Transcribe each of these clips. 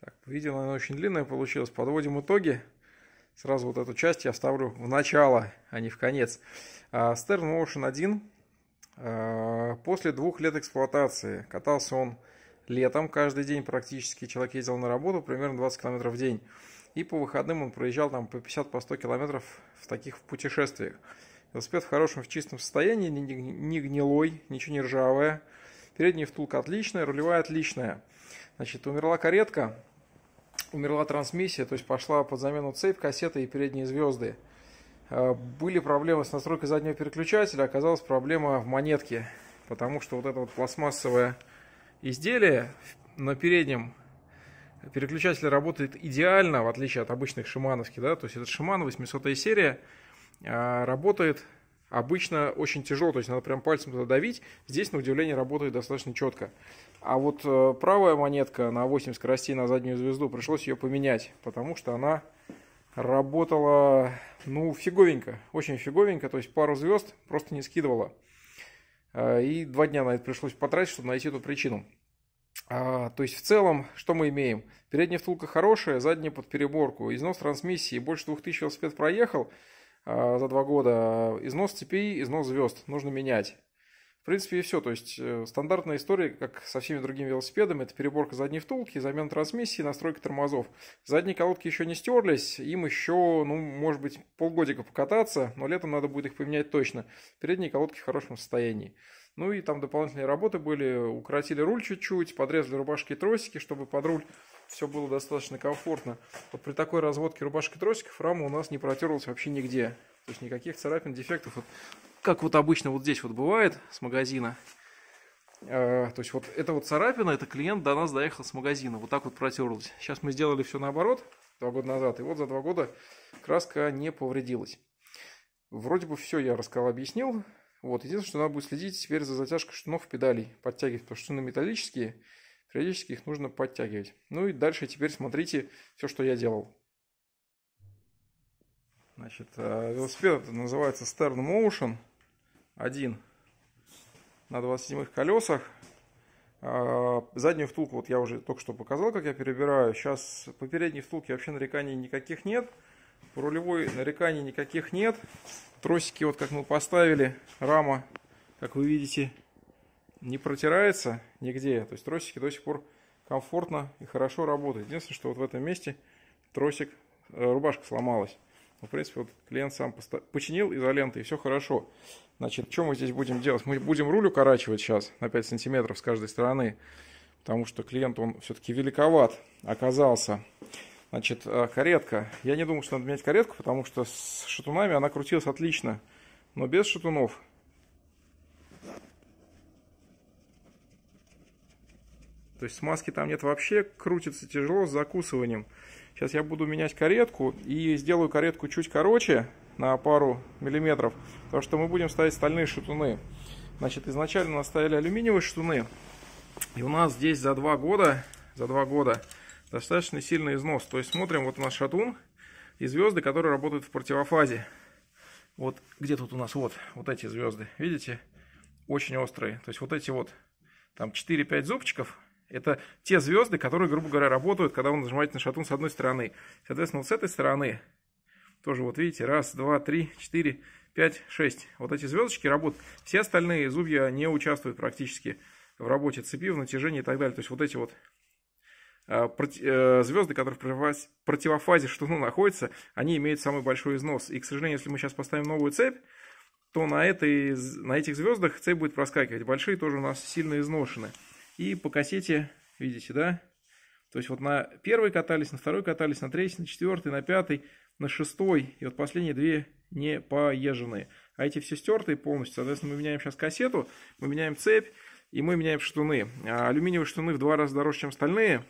Так, видео, наверное, очень длинное получилось. Подводим итоги. Сразу вот эту часть я вставлю в начало, а не в конец. А, Stern Motion 1 а, после двух лет эксплуатации. Катался он летом каждый день практически. Человек ездил на работу примерно 20 км в день. И по выходным он проезжал там по 50-100 по 100 километров в таких путешествиях. Велосипед в хорошем, в чистом состоянии, не гнилой, ничего не ржавое. Передняя втулка отличная, рулевая отличная. Значит, умерла каретка, умерла трансмиссия, то есть пошла под замену цепь, кассета и передние звезды. А, были проблемы с настройкой заднего переключателя, оказалась проблема в монетке, потому что вот это вот пластмассовое изделие на переднем переключателе работает идеально, в отличие от обычных шимановских, да, то есть этот шиман 800 серия а, работает Обычно очень тяжело, то есть надо прям пальцем туда давить. Здесь, на удивление, работает достаточно четко. А вот э, правая монетка на 8 скоростей на заднюю звезду пришлось ее поменять, потому что она работала, ну, фиговенько, очень фиговенько, то есть пару звезд просто не скидывала. Э, и два дня на это пришлось потратить, чтобы найти эту причину. А, то есть в целом, что мы имеем? Передняя втулка хорошая, задняя под переборку. Износ трансмиссии больше 2000 велосипед проехал. Э, за два года. Износ цепей, износ звезд нужно менять. В принципе, и все. То есть, э, стандартная история, как со всеми другими велосипедами, это переборка задней втулки, замена трансмиссии, настройка тормозов. Задние колодки еще не стерлись, им еще, ну, может быть, полгодика покататься, но летом надо будет их поменять точно. Передние колодки в хорошем состоянии. Ну и там дополнительные работы были, укоротили руль чуть-чуть, подрезали рубашки и тросики, чтобы под руль все было достаточно комфортно. Вот при такой разводке рубашки тросиков рама у нас не протерлась вообще нигде. То есть никаких царапин, дефектов. Вот, как вот обычно вот здесь вот бывает с магазина. Э, то есть вот эта вот царапина, это клиент до нас доехал с магазина. Вот так вот протерлась. Сейчас мы сделали все наоборот два года назад. И вот за два года краска не повредилась. Вроде бы все я рассказал, объяснил. Вот. Единственное, что надо будет следить теперь за затяжкой шнуров педалей, подтягивать, потому что шнуры металлические, периодически их нужно подтягивать. Ну и дальше теперь смотрите все, что я делал. Значит, э, велосипед называется Stern Motion 1 на 27 колесах. Э, заднюю втулку вот я уже только что показал, как я перебираю. Сейчас по передней втулке вообще нареканий никаких нет. По рулевой нареканий никаких нет. Тросики, вот как мы поставили, рама, как вы видите, не протирается нигде. То есть тросики до сих пор комфортно и хорошо работают. Единственное, что вот в этом месте тросик, э, рубашка сломалась. Но ну, В принципе, вот клиент сам починил изолентой и все хорошо. Значит, что мы здесь будем делать? Мы будем руль укорачивать сейчас на 5 сантиметров с каждой стороны, потому что клиент, он все-таки великоват оказался. Значит, э, каретка. Я не думал, что надо менять каретку, потому что с шатунами она крутилась отлично. Но без шатунов. То есть смазки там нет вообще, крутится тяжело с закусыванием. Сейчас я буду менять каретку и сделаю каретку чуть короче на пару миллиметров, потому что мы будем ставить стальные шатуны. Значит, изначально у нас стояли алюминиевые шатуны, и у нас здесь за два года, за два года достаточно сильный износ. То есть смотрим, вот у нас шатун и звезды, которые работают в противофазе. Вот где тут у нас вот, вот эти звезды, видите? Очень острые. То есть вот эти вот, там 4-5 зубчиков, это те звезды, которые, грубо говоря, работают, когда вы нажимаете на шатун с одной стороны. Соответственно, вот с этой стороны тоже вот видите, раз, два, три, четыре, пять, шесть. Вот эти звездочки работают. Все остальные зубья не участвуют практически в работе цепи, в натяжении и так далее. То есть вот эти вот Э, э, звезды, которые в противофазе Шатуну находятся, они имеют самый большой износ. И, к сожалению, если мы сейчас поставим новую цепь, то на, этой, на этих звездах цепь будет проскакивать. Большие тоже у нас сильно изношены. И по кассете, видите, да? То есть вот на первой катались, на второй катались, на третий, на четвертый, на пятый, на шестой. И вот последние две не поезженные. А эти все стертые полностью. Соответственно, мы меняем сейчас кассету, мы меняем цепь и мы меняем штуны. А алюминиевые штуны в два раза дороже, чем стальные.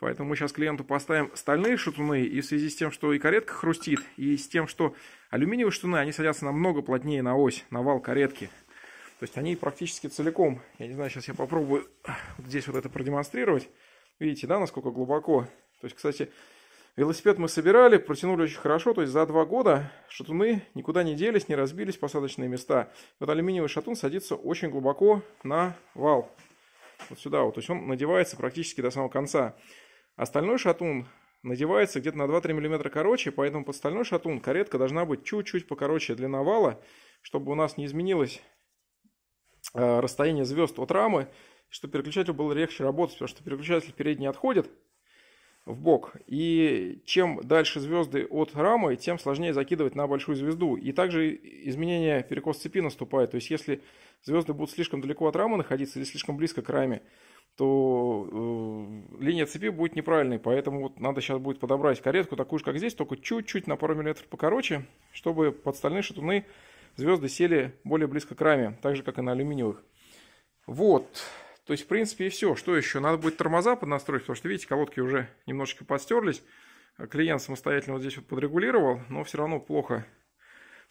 Поэтому мы сейчас клиенту поставим стальные шатуны, и в связи с тем, что и каретка хрустит, и с тем, что алюминиевые шатуны, они садятся намного плотнее на ось, на вал каретки. То есть они практически целиком, я не знаю, сейчас я попробую вот здесь вот это продемонстрировать. Видите, да, насколько глубоко. То есть, кстати, велосипед мы собирали, протянули очень хорошо, то есть за два года шатуны никуда не делись, не разбились посадочные места. Вот алюминиевый шатун садится очень глубоко на вал. Вот сюда вот, то есть он надевается практически до самого конца. Остальной шатун надевается где-то на 2-3 мм короче, поэтому под стальной шатун каретка должна быть чуть-чуть покороче длина вала, чтобы у нас не изменилось э, расстояние звезд от рамы, чтобы переключателю было легче работать, потому что переключатель передний отходит в бок, и чем дальше звезды от рамы, тем сложнее закидывать на большую звезду. И также изменение перекос цепи наступает, то есть если звезды будут слишком далеко от рамы находиться или слишком близко к раме, то э, линия цепи будет неправильной. Поэтому вот надо сейчас будет подобрать каретку такую же, как здесь, только чуть-чуть на пару миллиметров покороче, чтобы под стальные шатуны звезды сели более близко к раме, так же, как и на алюминиевых. Вот. То есть, в принципе, и все. Что еще? Надо будет тормоза поднастроить, потому что, видите, колодки уже немножечко постерлись. Клиент самостоятельно вот здесь вот подрегулировал, но все равно плохо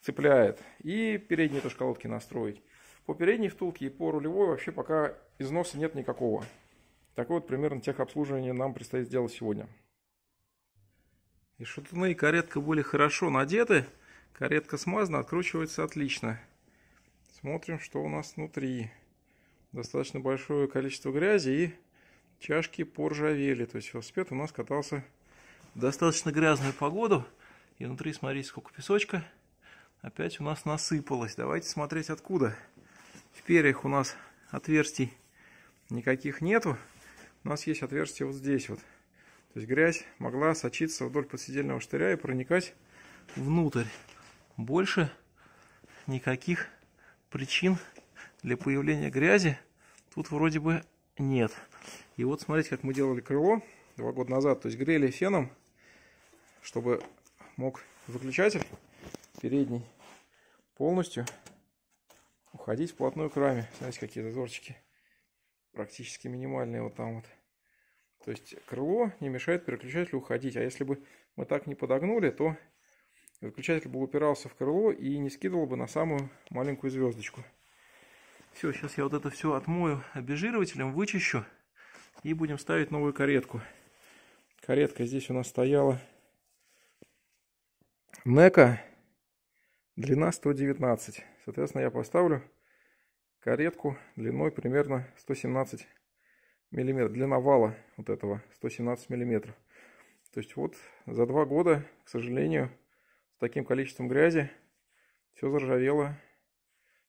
цепляет. И передние тоже колодки настроить. По передней втулке и по рулевой вообще пока износа нет никакого. Такое вот примерно техобслуживание нам предстоит сделать сегодня. И шатуны и каретка были хорошо надеты. Каретка смазана, откручивается отлично. Смотрим, что у нас внутри. Достаточно большое количество грязи и чашки поржавели. То есть велосипед у нас катался в достаточно грязную погоду. И внутри, смотрите, сколько песочка. Опять у нас насыпалось. Давайте смотреть откуда. В перьях у нас отверстий никаких нету. У нас есть отверстие вот здесь вот. То есть грязь могла сочиться вдоль подседельного штыря и проникать внутрь. Больше никаких причин для появления грязи тут вроде бы нет. И вот смотрите, как мы делали крыло два года назад. То есть грели феном, чтобы мог выключатель передний полностью уходить вплотную к раме. Смотрите, какие зазорчики практически минимальные вот там вот. То есть крыло не мешает переключателю уходить. А если бы мы так не подогнули, то выключатель бы упирался в крыло и не скидывал бы на самую маленькую звездочку. Все, сейчас я вот это все отмою обезжиривателем, вычищу и будем ставить новую каретку. Каретка здесь у нас стояла Нека, длина 119. Соответственно, я поставлю каретку длиной примерно 117 миллиметров. Длина вала вот этого 117 миллиметров. То есть вот за два года, к сожалению, с таким количеством грязи все заржавело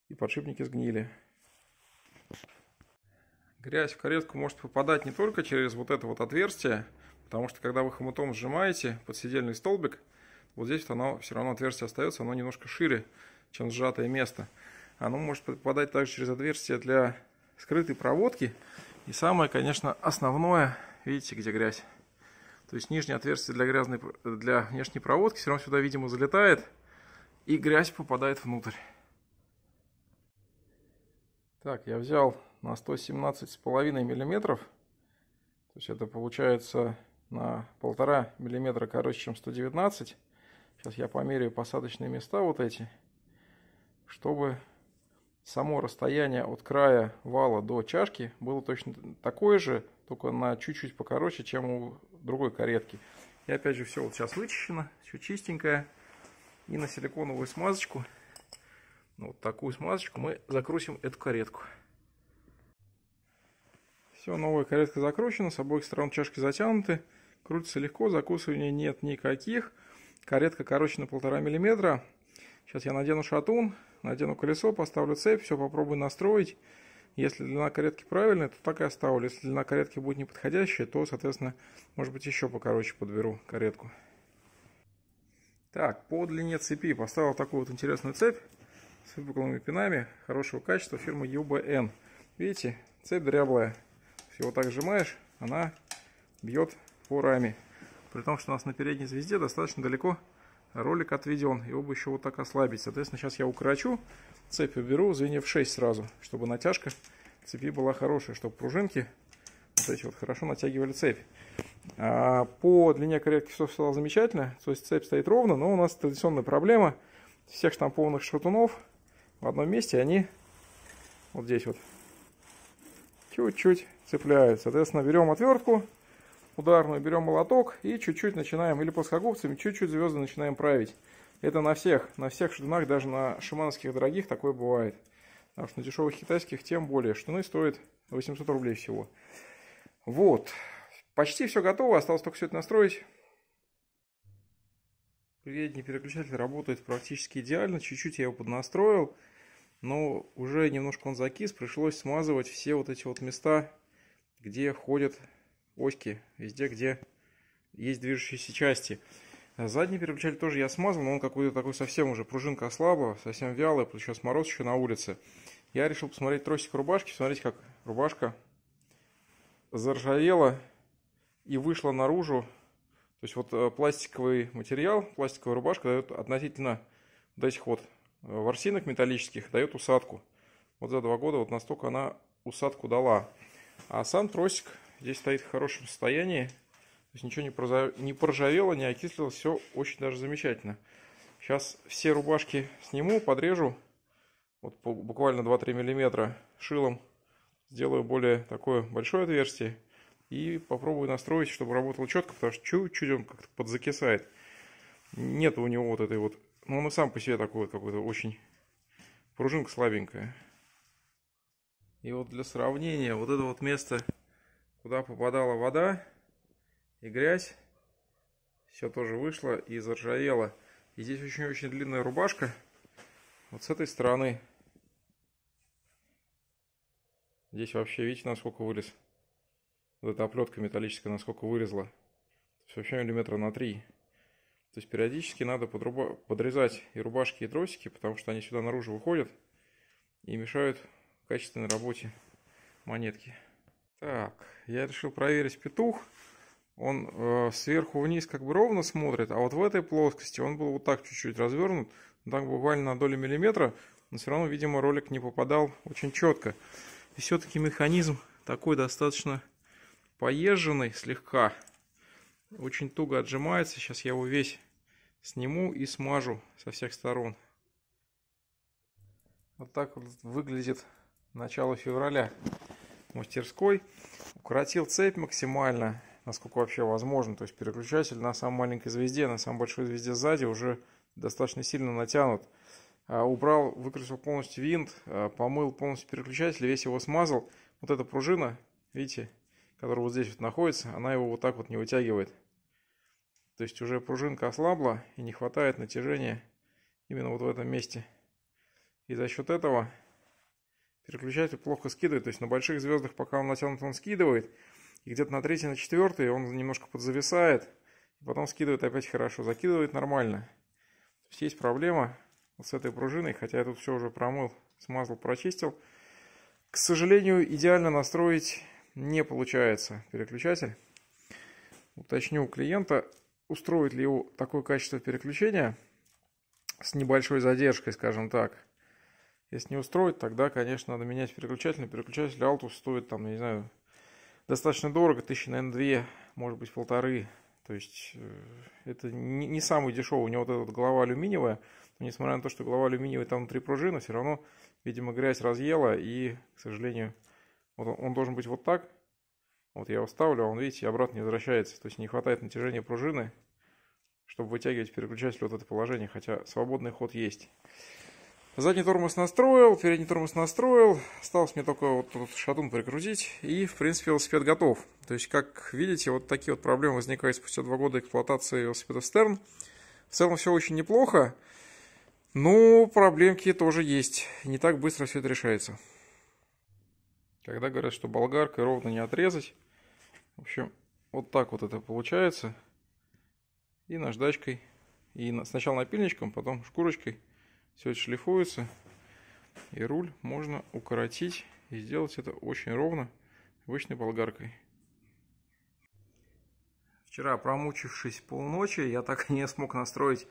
и подшипники сгнили. Грязь в каретку может попадать не только через вот это вот отверстие, потому что когда вы хомутом сжимаете подседельный столбик, вот здесь вот оно все равно отверстие остается, оно немножко шире, чем сжатое место оно может попадать также через отверстие для скрытой проводки. И самое, конечно, основное, видите, где грязь. То есть нижнее отверстие для, грязной, для внешней проводки все равно сюда, видимо, залетает, и грязь попадает внутрь. Так, я взял на 117,5 мм. То есть это получается на полтора миллиметра короче, чем 119. Сейчас я померяю посадочные места вот эти, чтобы само расстояние от края вала до чашки было точно такое же, только на чуть-чуть покороче, чем у другой каретки. И опять же все вот сейчас вычищено, все чистенькое. И на силиконовую смазочку, ну, вот такую смазочку мы закрутим эту каретку. Все, новая каретка закручена, с обоих сторон чашки затянуты. Крутится легко, закусывания нет никаких. Каретка короче на полтора миллиметра. Сейчас я надену шатун, надену колесо, поставлю цепь, все попробую настроить. Если длина каретки правильная, то так и оставлю. Если длина каретки будет неподходящая, то, соответственно, может быть, еще покороче подберу каретку. Так, по длине цепи поставил такую вот интересную цепь с выпуклыми пинами хорошего качества фирмы UBN. Видите, цепь дряблая. Все вот так сжимаешь, она бьет по раме. При том, что у нас на передней звезде достаточно далеко ролик отведен, и оба еще вот так ослабить. Соответственно, сейчас я укорочу, цепь уберу, звеньев 6 сразу, чтобы натяжка цепи была хорошая, чтобы пружинки вот эти вот хорошо натягивали цепь. А по длине каретки все стало замечательно, то есть цепь стоит ровно, но у нас традиционная проблема всех штампованных шатунов в одном месте, они вот здесь вот чуть-чуть цепляются. Соответственно, берем отвертку, ударную берем молоток и чуть-чуть начинаем, или плоскогубцами, чуть-чуть звезды начинаем править. Это на всех, на всех штанах даже на шимановских дорогих такое бывает. Потому что на дешевых китайских тем более. Штаны стоят 800 рублей всего. Вот. Почти все готово, осталось только все это настроить. Передний переключатель работает практически идеально. Чуть-чуть я его поднастроил. Но уже немножко он закис. Пришлось смазывать все вот эти вот места, где ходят оськи, везде, где есть движущиеся части. Задний переключатель тоже я смазал, но он какой-то такой совсем уже, пружинка ослабла, совсем вялая, плюс сейчас мороз еще на улице. Я решил посмотреть тросик рубашки, смотрите, как рубашка заржавела и вышла наружу. То есть вот э, пластиковый материал, пластиковая рубашка дает относительно до этих вот э, ворсинок металлических, дает усадку. Вот за два года вот настолько она усадку дала. А сам тросик Здесь стоит в хорошем состоянии. То есть ничего не, проза... не поржавело, не окислилось. Все очень даже замечательно. Сейчас все рубашки сниму, подрежу. Вот буквально 2-3 миллиметра шилом. Сделаю более такое большое отверстие. И попробую настроить, чтобы работал четко, потому что чуть-чуть он как-то подзакисает. Нет у него вот этой вот... Ну, он и сам по себе такой вот какой-то очень... Пружинка слабенькая. И вот для сравнения, вот это вот место куда попадала вода и грязь, все тоже вышло и заржавело. И здесь очень-очень длинная рубашка, вот с этой стороны. Здесь вообще, видите, насколько вылез? Вот эта оплетка металлическая, насколько вырезала. То есть вообще миллиметра на три. То есть периодически надо подруба... подрезать и рубашки, и тросики, потому что они сюда наружу выходят и мешают качественной работе монетки. Так, я решил проверить петух. Он э, сверху вниз как бы ровно смотрит, а вот в этой плоскости он был вот так чуть-чуть развернут, ну, так буквально на долю миллиметра, но все равно, видимо, ролик не попадал очень четко. И все-таки механизм такой достаточно поезженный слегка, очень туго отжимается. Сейчас я его весь сниму и смажу со всех сторон. Вот так вот выглядит начало февраля мастерской, укоротил цепь максимально, насколько вообще возможно, то есть переключатель на самой маленькой звезде, на самой большой звезде сзади уже достаточно сильно натянут. А, убрал, выкрасил полностью винт, а, помыл полностью переключатель, весь его смазал. Вот эта пружина, видите, которая вот здесь вот находится, она его вот так вот не вытягивает. То есть уже пружинка ослабла и не хватает натяжения именно вот в этом месте. И за счет этого переключатель плохо скидывает. То есть на больших звездах, пока он натянут, он скидывает. И где-то на третий, на четвертый он немножко подзависает. Потом скидывает опять хорошо. Закидывает нормально. То есть есть проблема вот с этой пружиной. Хотя я тут все уже промыл, смазал, прочистил. К сожалению, идеально настроить не получается переключатель. Уточню у клиента, устроит ли его такое качество переключения с небольшой задержкой, скажем так – если не устроит, тогда, конечно, надо менять переключатель. Но переключатель Altus стоит, там, я не знаю, достаточно дорого. Тысячи, наверное, две, может быть, полторы. То есть э, это не, не самый дешевый. У него вот эта голова алюминиевая. Но несмотря на то, что голова алюминиевая, там внутри пружина, все равно, видимо, грязь разъела. И, к сожалению, вот он, он должен быть вот так. Вот я его ставлю, а он, видите, обратно не возвращается. То есть не хватает натяжения пружины, чтобы вытягивать переключатель вот это положение. Хотя свободный ход есть. Задний тормоз настроил, передний тормоз настроил. Осталось мне только вот тут шатун прикрутить. И, в принципе, велосипед готов. То есть, как видите, вот такие вот проблемы возникают спустя два года эксплуатации велосипеда Стерн. В целом все очень неплохо. Но ну, проблемки тоже есть. Не так быстро все это решается. Когда говорят, что болгаркой ровно не отрезать. В общем, вот так вот это получается. И наждачкой. И сначала напильничком, потом шкурочкой все это шлифуется, и руль можно укоротить и сделать это очень ровно обычной болгаркой. Вчера, промучившись полночи, я так и не смог настроить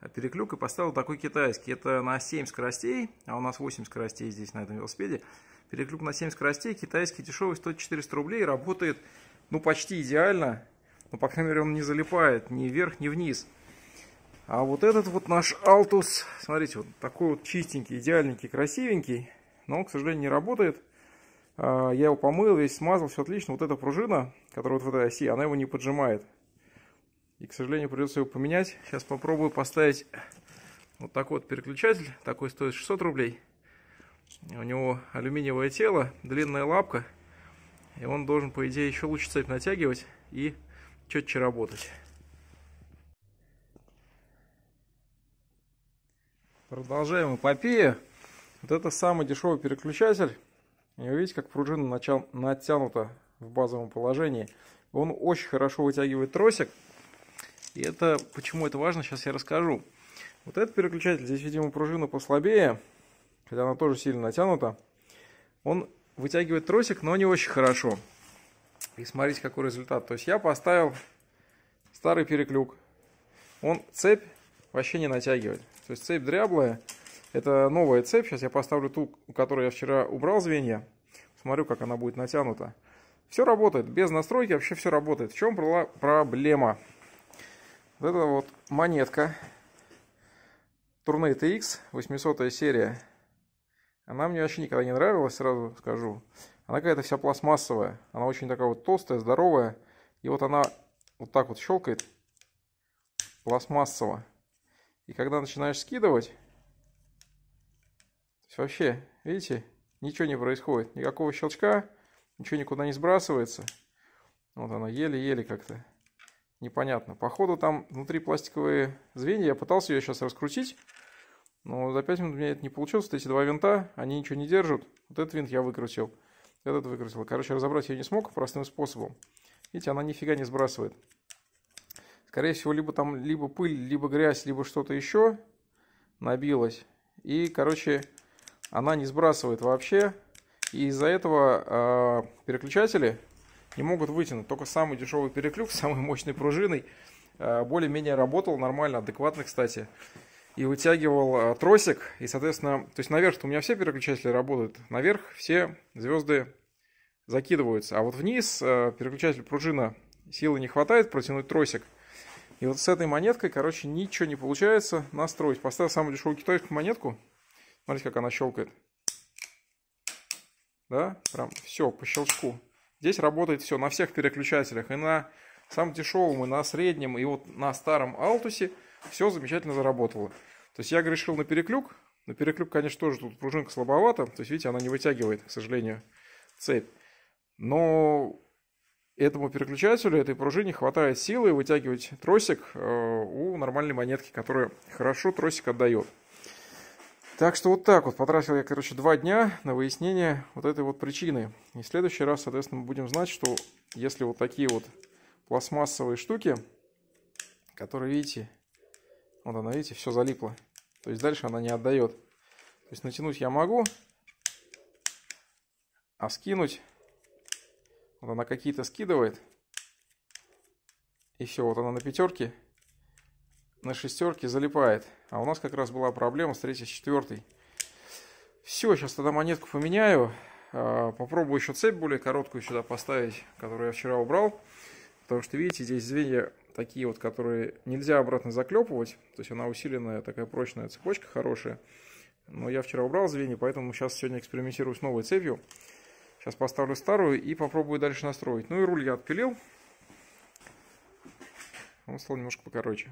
э, переклюк и поставил такой китайский. Это на 7 скоростей, а у нас 8 скоростей здесь на этом велосипеде. Переклюк на 7 скоростей, китайский дешевый, стоит 400 рублей, работает ну почти идеально. Но, по крайней мере, он не залипает ни вверх, ни вниз. А вот этот вот наш Altus, смотрите, вот такой вот чистенький, идеальненький, красивенький, но он, к сожалению, не работает. А, я его помыл, весь смазал, все отлично. Вот эта пружина, которая вот в этой оси, она его не поджимает. И, к сожалению, придется его поменять. Сейчас попробую поставить вот такой вот переключатель. Такой стоит 600 рублей. У него алюминиевое тело, длинная лапка. И он должен, по идее, еще лучше цепь натягивать и четче работать. Продолжаем эпопею. Вот это самый дешевый переключатель. И вы видите, как пружина начал, натянута в базовом положении. Он очень хорошо вытягивает тросик. И это почему это важно, сейчас я расскажу. Вот этот переключатель, здесь, видимо, пружина послабее, хотя она тоже сильно натянута. Он вытягивает тросик, но не очень хорошо. И смотрите, какой результат. То есть я поставил старый переклюк. Он цепь вообще не натягивает. То есть цепь дряблая. Это новая цепь. Сейчас я поставлю ту, которую я вчера убрал звенья. Смотрю, как она будет натянута. Все работает. Без настройки вообще все работает. В чем была проблема? Вот эта вот монетка. Турней TX, 800 серия. Она мне вообще никогда не нравилась, сразу скажу. Она какая-то вся пластмассовая. Она очень такая вот толстая, здоровая. И вот она вот так вот щелкает пластмассово. И когда начинаешь скидывать, то есть вообще, видите, ничего не происходит. Никакого щелчка, ничего никуда не сбрасывается. Вот она еле-еле как-то. Непонятно. Походу там внутри пластиковые звенья. Я пытался ее сейчас раскрутить. Но за 5 минут у меня это не получилось. Вот эти два винта, они ничего не держат. Вот этот винт я выкрутил. Этот выкрутил. Короче, разобрать я не смог простым способом. Видите, она нифига не сбрасывает. Скорее всего, либо там либо пыль, либо грязь, либо что-то еще набилось. И, короче, она не сбрасывает вообще. И из-за этого э, переключатели не могут вытянуть. Только самый дешевый переклюк с самой мощной пружиной э, более-менее работал нормально, адекватно, кстати. И вытягивал э, тросик. И, соответственно, то есть наверх -то у меня все переключатели работают. Наверх все звезды закидываются. А вот вниз э, переключатель пружина силы не хватает протянуть тросик – и вот с этой монеткой, короче, ничего не получается настроить. Поставил самую дешевую китайскую монетку. Смотрите, как она щелкает. Да, прям все по щелчку. Здесь работает все на всех переключателях. И на самом дешевом, и на среднем, и вот на старом Алтусе все замечательно заработало. То есть я грешил на переклюк. На переклюк, конечно, тоже тут пружинка слабовата. То есть, видите, она не вытягивает, к сожалению, цепь. Но этому переключателю, этой пружине хватает силы вытягивать тросик э, у нормальной монетки, которая хорошо тросик отдает. Так что вот так вот. Потратил я, короче, два дня на выяснение вот этой вот причины. И в следующий раз, соответственно, мы будем знать, что если вот такие вот пластмассовые штуки, которые, видите, вот она, видите, все залипло. То есть дальше она не отдает. То есть натянуть я могу, а скинуть вот она какие-то скидывает. И все, вот она на пятерке, на шестерке залипает. А у нас как раз была проблема с третьей, с четвертой. Все, сейчас тогда монетку поменяю. А, попробую еще цепь более короткую сюда поставить, которую я вчера убрал. Потому что, видите, здесь звенья такие вот, которые нельзя обратно заклепывать. То есть она усиленная, такая прочная цепочка хорошая. Но я вчера убрал звенья, поэтому сейчас сегодня экспериментирую с новой цепью. Сейчас поставлю старую и попробую дальше настроить. Ну и руль я отпилил. Он стал немножко покороче.